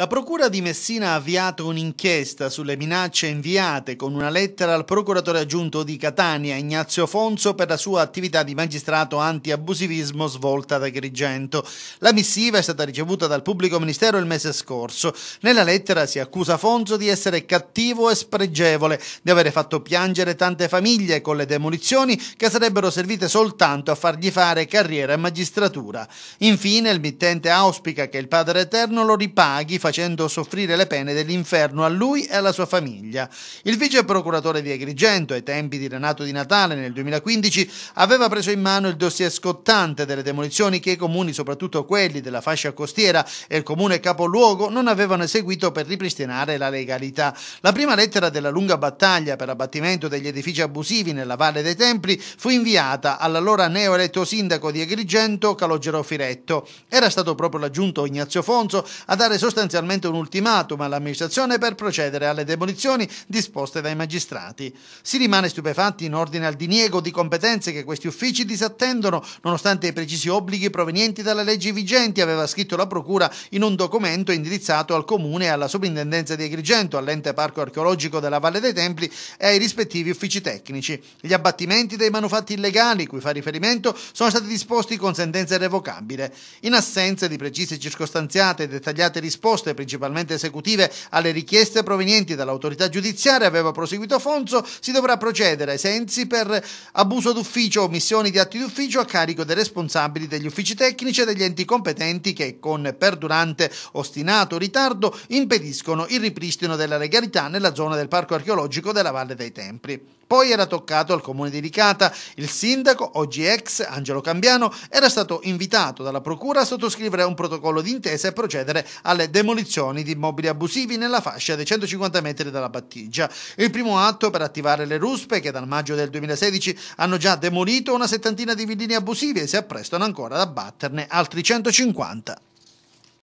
La Procura di Messina ha avviato un'inchiesta sulle minacce inviate con una lettera al procuratore aggiunto di Catania, Ignazio Fonzo, per la sua attività di magistrato anti-abusivismo svolta da Grigento. La missiva è stata ricevuta dal pubblico ministero il mese scorso. Nella lettera si accusa Fonzo di essere cattivo e spregevole, di avere fatto piangere tante famiglie con le demolizioni che sarebbero servite soltanto a fargli fare carriera in magistratura. Infine, il mittente auspica che il Padre Eterno lo ripaghi, facendo facendo soffrire le pene dell'inferno a lui e alla sua famiglia. Il vice procuratore di Agrigento, ai tempi di Renato Di Natale nel 2015, aveva preso in mano il dossier scottante delle demolizioni che i comuni, soprattutto quelli della fascia costiera e il comune capoluogo, non avevano eseguito per ripristinare la legalità. La prima lettera della lunga battaglia per l'abbattimento degli edifici abusivi nella Valle dei Templi fu inviata all'allora neoeletto sindaco di Agrigento, Calogero Firetto. Era stato proprio l'aggiunto Ignazio Fonso a dare sostanzialmente sostanzialmente un ultimatum all'amministrazione per procedere alle demolizioni disposte dai magistrati. Si rimane stupefatti in ordine al diniego di competenze che questi uffici disattendono, nonostante i precisi obblighi provenienti dalle leggi vigenti, aveva scritto la Procura in un documento indirizzato al Comune e alla Soprintendenza di Agrigento, all'ente Parco Archeologico della Valle dei Templi e ai rispettivi uffici tecnici. Gli abbattimenti dei manufatti illegali, cui fa riferimento, sono stati disposti con sentenza irrevocabile. In assenza di precise circostanziate e dettagliate risposte, risposte, principalmente esecutive, alle richieste provenienti dall'autorità giudiziaria, aveva proseguito Fonzo, si dovrà procedere ai sensi per abuso d'ufficio o omissioni di atti d'ufficio a carico dei responsabili degli uffici tecnici e degli enti competenti che, con perdurante ostinato ritardo, impediscono il ripristino della legalità nella zona del parco archeologico della Valle dei Templi. Poi era toccato al comune di Ricata. Il sindaco, oggi ex Angelo Cambiano, era stato invitato dalla procura a sottoscrivere un protocollo d'intesa e procedere alle demolizioni demolizioni di immobili abusivi nella fascia dei 150 metri dalla battigia. Il primo atto per attivare le ruspe che dal maggio del 2016 hanno già demolito una settantina di villini abusivi e si apprestano ancora ad abbatterne altri 150.